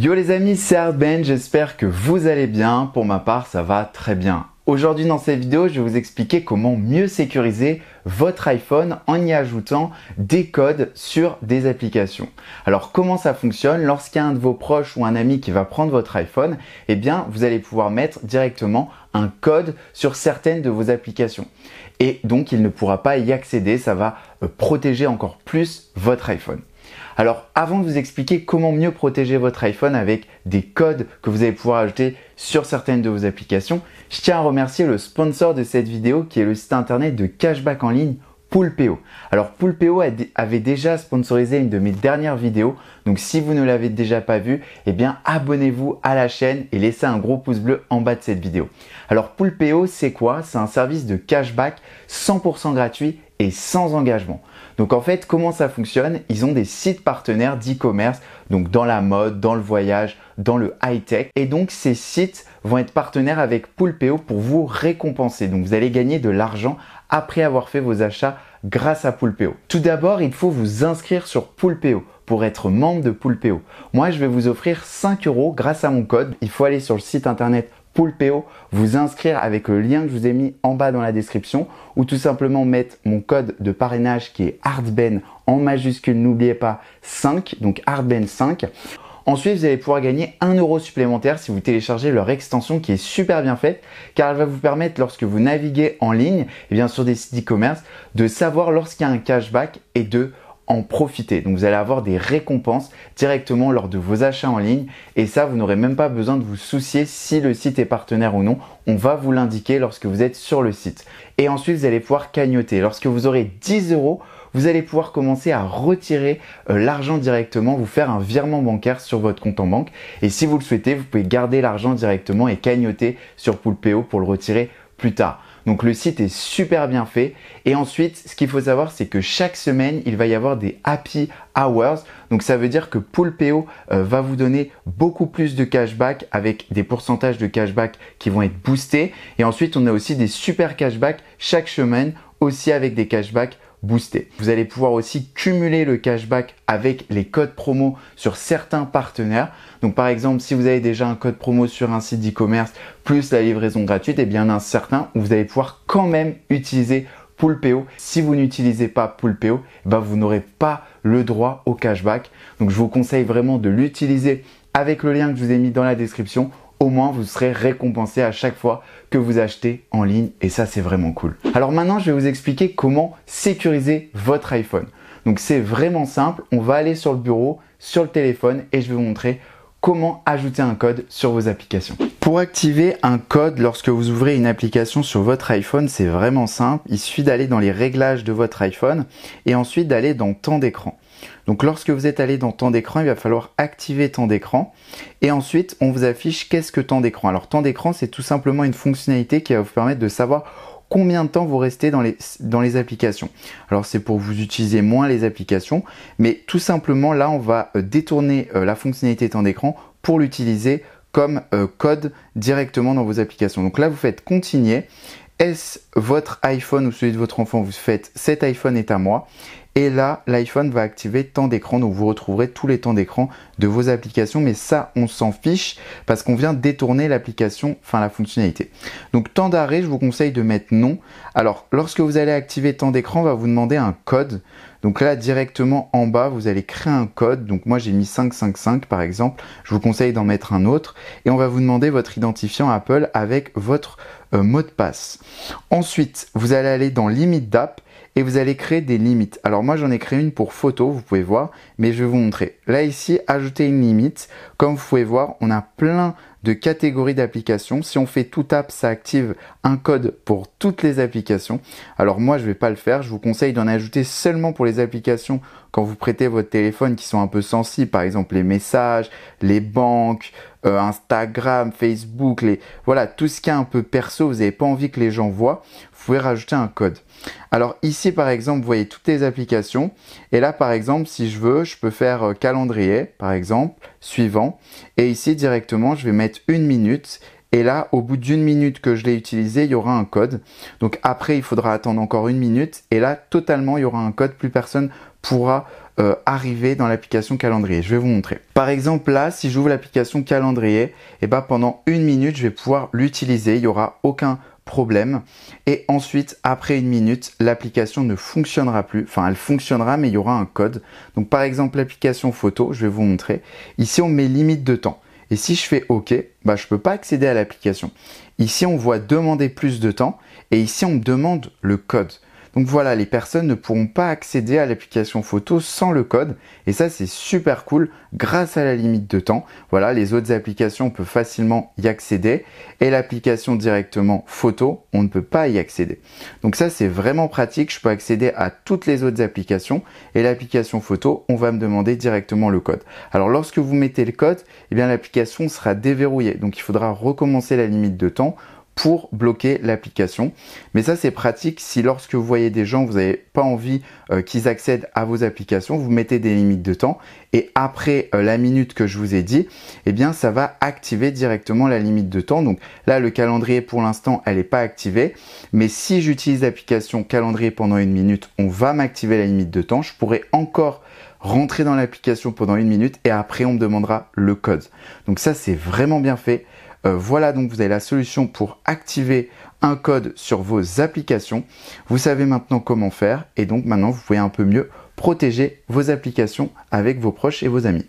Yo les amis, c'est Arben, j'espère que vous allez bien. Pour ma part, ça va très bien. Aujourd'hui dans cette vidéo, je vais vous expliquer comment mieux sécuriser votre iPhone en y ajoutant des codes sur des applications. Alors comment ça fonctionne Lorsqu'il y a un de vos proches ou un ami qui va prendre votre iPhone, eh bien vous allez pouvoir mettre directement un code sur certaines de vos applications. Et donc il ne pourra pas y accéder, ça va euh, protéger encore plus votre iPhone. Alors avant de vous expliquer comment mieux protéger votre iPhone avec des codes que vous allez pouvoir ajouter sur certaines de vos applications, je tiens à remercier le sponsor de cette vidéo qui est le site internet de cashback en ligne Poulpeo. Alors Poulpeo avait déjà sponsorisé une de mes dernières vidéos, donc si vous ne l'avez déjà pas vue, eh bien abonnez-vous à la chaîne et laissez un gros pouce bleu en bas de cette vidéo. Alors Poulpeo, c'est quoi C'est un service de cashback 100% gratuit et sans engagement. Donc en fait, comment ça fonctionne Ils ont des sites partenaires d'e-commerce, donc dans la mode, dans le voyage, dans le high-tech. Et donc ces sites vont être partenaires avec Poulpeo pour vous récompenser. Donc vous allez gagner de l'argent après avoir fait vos achats grâce à Poulpeo. Tout d'abord, il faut vous inscrire sur Poulpeo pour être membre de Poulpeo. Moi, je vais vous offrir 5 euros grâce à mon code. Il faut aller sur le site internet Poulpeo, vous inscrire avec le lien que je vous ai mis en bas dans la description ou tout simplement mettre mon code de parrainage qui est ARTBEN en majuscule, n'oubliez pas 5, donc ARTBEN 5. Ensuite, vous allez pouvoir gagner 1 euro supplémentaire si vous téléchargez leur extension qui est super bien faite car elle va vous permettre lorsque vous naviguez en ligne et eh bien sûr des sites e-commerce de savoir lorsqu'il y a un cashback et de en profiter. Donc vous allez avoir des récompenses directement lors de vos achats en ligne et ça vous n'aurez même pas besoin de vous soucier si le site est partenaire ou non. On va vous l'indiquer lorsque vous êtes sur le site. Et ensuite vous allez pouvoir cagnoter. Lorsque vous aurez 10 euros, vous allez pouvoir commencer à retirer euh, l'argent directement, vous faire un virement bancaire sur votre compte en banque. Et si vous le souhaitez, vous pouvez garder l'argent directement et cagnoter sur Poulpeo pour le retirer plus tard. Donc le site est super bien fait. Et ensuite, ce qu'il faut savoir, c'est que chaque semaine, il va y avoir des happy hours. Donc ça veut dire que Poulpeo euh, va vous donner beaucoup plus de cashback avec des pourcentages de cashback qui vont être boostés. Et ensuite, on a aussi des super cashback chaque semaine, aussi avec des cashbacks booster. Vous allez pouvoir aussi cumuler le cashback avec les codes promo sur certains partenaires. Donc par exemple, si vous avez déjà un code promo sur un site d'e-commerce plus la livraison gratuite, et eh bien un certain vous allez pouvoir quand même utiliser Poulpeo. Si vous n'utilisez pas Poulpeo, eh ben, vous n'aurez pas le droit au cashback. Donc je vous conseille vraiment de l'utiliser avec le lien que je vous ai mis dans la description au moins vous serez récompensé à chaque fois que vous achetez en ligne et ça c'est vraiment cool. Alors maintenant je vais vous expliquer comment sécuriser votre iPhone. Donc c'est vraiment simple, on va aller sur le bureau, sur le téléphone et je vais vous montrer comment ajouter un code sur vos applications. Pour activer un code lorsque vous ouvrez une application sur votre iPhone, c'est vraiment simple. Il suffit d'aller dans les réglages de votre iPhone et ensuite d'aller dans temps d'écran. Donc lorsque vous êtes allé dans temps d'écran, il va falloir activer temps d'écran et ensuite on vous affiche qu'est-ce que temps d'écran. Alors temps d'écran, c'est tout simplement une fonctionnalité qui va vous permettre de savoir combien de temps vous restez dans les, dans les applications. Alors c'est pour vous utiliser moins les applications, mais tout simplement là on va euh, détourner euh, la fonctionnalité temps d'écran pour l'utiliser comme euh, code directement dans vos applications. Donc là vous faites continuer. Est-ce votre iPhone ou celui de votre enfant Vous faites cet iPhone est à moi et là, l'iPhone va activer temps d'écran, donc vous retrouverez tous les temps d'écran de vos applications, mais ça, on s'en fiche parce qu'on vient détourner l'application, enfin la fonctionnalité. Donc temps d'arrêt, je vous conseille de mettre non. Alors, lorsque vous allez activer temps d'écran, on va vous demander un code. Donc là, directement en bas, vous allez créer un code. Donc moi, j'ai mis 555 par exemple. Je vous conseille d'en mettre un autre. Et on va vous demander votre identifiant Apple avec votre euh, mot de passe. Ensuite, vous allez aller dans limite d'app et vous allez créer des limites. Alors moi j'en ai créé une pour photo, vous pouvez voir, mais je vais vous montrer. Là ici, ajouter une limite. Comme vous pouvez voir, on a plein de catégories d'applications. Si on fait tout app, ça active un code pour toutes les applications. Alors moi, je vais pas le faire. Je vous conseille d'en ajouter seulement pour les applications quand vous prêtez votre téléphone qui sont un peu sensibles, par exemple les messages, les banques, euh, Instagram, Facebook, les voilà tout ce qui est un peu perso. Vous n'avez pas envie que les gens voient. Vous pouvez rajouter un code. Alors ici, par exemple, vous voyez toutes les applications. Et là, par exemple, si je veux, je peux faire euh, calendrier, par exemple, suivant. Et ici directement, je vais mettre une minute. Et là, au bout d'une minute que je l'ai utilisé, il y aura un code. Donc après, il faudra attendre encore une minute. Et là, totalement, il y aura un code. Plus personne pourra euh, arriver dans l'application calendrier. Je vais vous montrer. Par exemple, là, si j'ouvre l'application calendrier, et eh ben, pendant une minute, je vais pouvoir l'utiliser. Il n'y aura aucun problème. Et ensuite, après une minute, l'application ne fonctionnera plus. Enfin, elle fonctionnera, mais il y aura un code. Donc, par exemple, l'application photo, je vais vous montrer. Ici, on met limite de temps. Et si je fais OK, bah, je ne peux pas accéder à l'application. Ici, on voit demander plus de temps et ici, on me demande le code. Donc voilà, les personnes ne pourront pas accéder à l'application photo sans le code. Et ça, c'est super cool grâce à la limite de temps. Voilà, les autres applications, on peut facilement y accéder. Et l'application directement photo, on ne peut pas y accéder. Donc ça, c'est vraiment pratique. Je peux accéder à toutes les autres applications. Et l'application photo, on va me demander directement le code. Alors lorsque vous mettez le code, eh bien l'application sera déverrouillée. Donc il faudra recommencer la limite de temps pour bloquer l'application. Mais ça c'est pratique si lorsque vous voyez des gens, vous n'avez pas envie euh, qu'ils accèdent à vos applications, vous mettez des limites de temps et après euh, la minute que je vous ai dit, eh bien ça va activer directement la limite de temps. Donc là le calendrier pour l'instant elle n'est pas activée, mais si j'utilise l'application calendrier pendant une minute, on va m'activer la limite de temps. Je pourrais encore rentrer dans l'application pendant une minute et après on me demandera le code. Donc ça c'est vraiment bien fait. Euh, voilà donc vous avez la solution pour activer un code sur vos applications. Vous savez maintenant comment faire et donc maintenant vous pouvez un peu mieux protéger vos applications avec vos proches et vos amis.